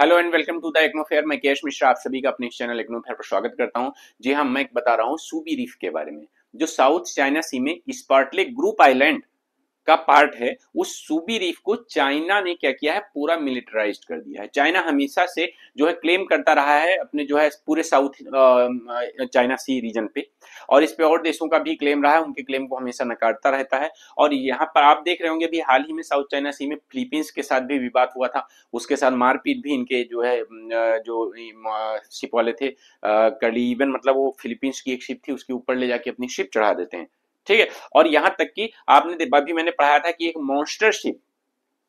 hello and welcome to the IGNOU fair मैं केश मिश्रा आप सभी का अपने चैनल इग्नो फेयर पर स्वागत करता हूं जी हाँ मैं बता रहा हूं सूबी रीफ के बारे में जो साउथ चाइना सी में स्पार्टले ग्रुप आइलैंड का पार्ट है उस सूबी रीफ को चाइना ने क्या किया है पूरा मिलिटराइज कर दिया है चाइना हमेशा से जो है क्लेम करता रहा है अपने जो है पूरे साउथ चाइना सी रीजन पे और इस पे और देशों का भी क्लेम रहा है उनके क्लेम को हमेशा नकारता रहता है और यहाँ पर आप देख रहे होंगे अभी हाल ही में साउथ चाइना सी में फिलीपींस के साथ भी विवाद हुआ था उसके साथ मारपीट भी इनके जो है जो शिप वाले थे करीबन मतलब वो फिलीपींस की एक शिप थी उसके ऊपर ले जाके अपनी शिप चढ़ा देते हैं ठीक है और यहां तक कि आपने अभी मैंने पढ़ाया था कि एक मॉन्स्टर शिप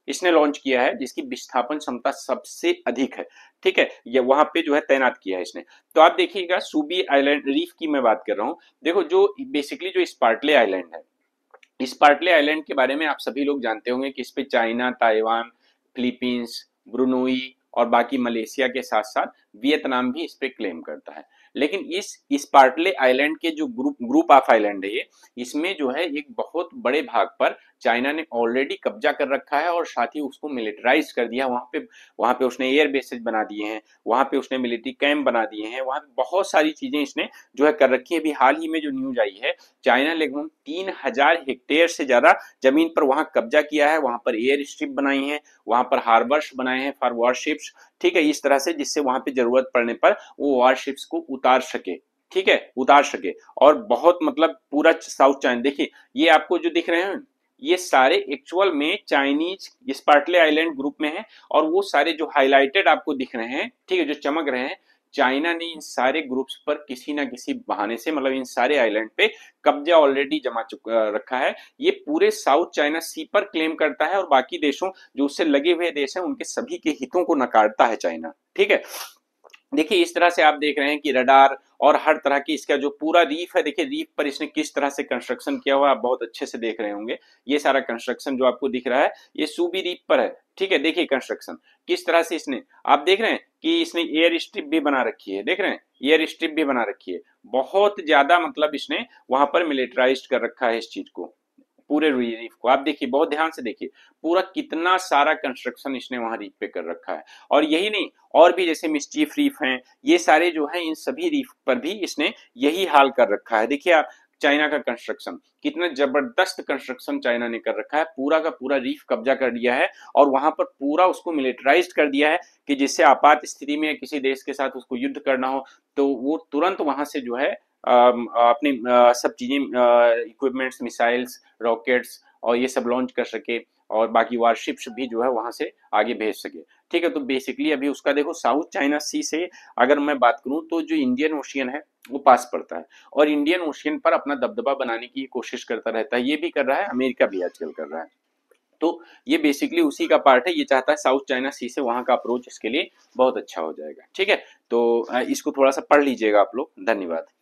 इसने लॉन्च किया है जिसकी विस्थापन क्षमता सबसे अधिक है ठीक है ये वहां पे जो है तैनात किया है इसने तो आप देखिएगा सूबी आइलैंड रीफ की मैं बात कर रहा हूँ देखो जो बेसिकली जो स्पार्टले आइलैंड है स्पार्टले आइलैंड के बारे में आप सभी लोग जानते होंगे कि इस पे चाइना ताइवान फिलीपींस ब्रुनोई और बाकी मलेशिया के साथ साथ वियतनाम भी इस पे क्लेम करता है लेकिन इस पार्टले आइलैंड के जो ग्रुप ग्रुप ऑफ आइलैंड है ये इसमें जो है एक बहुत बड़े भाग पर चाइना ने ऑलरेडी कब्जा कर रखा है और साथ ही उसको मिलिटराइज कर दिया वहाँ पे वहाँ पे उसने एयर बेसेज बना दिए हैं वहाँ पे उसने मिलिट्री कैंप बना दिए हैं वहाँ पे बहुत सारी चीजें इसने जो है कर रखी है अभी हाल ही में जो न्यूज आई है चाइना लगभग तीन हजार हेक्टेयर से ज्यादा जमीन पर वहाँ कब्जा किया है वहाँ पर एयर स्ट्रिप बनाई है वहाँ पर हार्बर्स बनाए हैं फॉर वॉरशिप्स ठीक है इस तरह से जिससे वहाँ पे जरूरत पड़ने पर वो वॉरशिप्स को उतार सके ठीक है उतार सके और बहुत मतलब पूरा साउथ चाइना देखिए ये आपको जो दिख रहे हैं ये सारे एक्चुअल में चाइनीज स्पार्टले आइलैंड ग्रुप में है और वो सारे जो हाईलाइटेड आपको दिख रहे हैं ठीक है जो चमक रहे हैं चाइना ने इन सारे ग्रुप्स पर किसी ना किसी बहाने से मतलब इन सारे आइलैंड पे कब्जा ऑलरेडी जमा चुका रखा है ये पूरे साउथ चाइना सी पर क्लेम करता है और बाकी देशों जो उससे लगे हुए देश हैं उनके सभी के हितों को नकारता है चाइना ठीक है देखिए इस तरह से आप देख रहे हैं कि रडार और हर तरह की इसका जो पूरा रीफ है देखिए रीफ पर इसने किस तरह से कंस्ट्रक्शन किया हुआ आप बहुत अच्छे से देख रहे होंगे ये सारा कंस्ट्रक्शन जो आपको दिख रहा है ये सूबी रीफ पर है ठीक है देखिए कंस्ट्रक्शन किस तरह से इसने आप देख रहे हैं कि इसने एयर स्ट्रिप भी बना रखी है देख रहे हैं एयर स्ट्रिप भी बना रखी है बहुत ज्यादा मतलब इसने वहां पर मिलिटराइज कर रखा है इस चीज को पूरे रीफ को आप देखिए बहुत ध्यान से देखिए पूरा कितना सारा कंस्ट्रक्शन इसने वहां रीफ पे कर रखा है और यही नहीं और भी जैसे मिस्टीफ रीफ हैं ये सारे जो हैं इन सभी रीफ पर भी इसने यही हाल कर रखा है देखिए आप चाइना का कंस्ट्रक्शन कितना जबरदस्त कंस्ट्रक्शन चाइना ने कर रखा है पूरा का पूरा रीफ कब्जा कर लिया है और वहां पर पूरा उसको मिलिटराइज कर दिया है कि जिससे आपात स्थिति में किसी देश के साथ उसको युद्ध करना हो तो वो तुरंत वहां से जो है Um, अपनी uh, सब चीज़ें इक्विपमेंट्स मिसाइल्स रॉकेट्स और ये सब लॉन्च कर सके और बाकी वारशिप्स भी जो है वहाँ से आगे भेज सके ठीक है तो बेसिकली अभी उसका देखो साउथ चाइना सी से अगर मैं बात करूँ तो जो इंडियन ओशियन है वो पास पड़ता है और इंडियन ओशियन पर अपना दबदबा बनाने की कोशिश करता रहता है ये भी कर रहा है अमेरिका भी आजकल कर रहा है तो ये बेसिकली उसी का पार्ट है ये चाहता है साउथ चाइना सी से वहाँ का अप्रोच इसके लिए बहुत अच्छा हो जाएगा ठीक है तो uh, इसको थोड़ा सा पढ़ लीजिएगा आप लोग धन्यवाद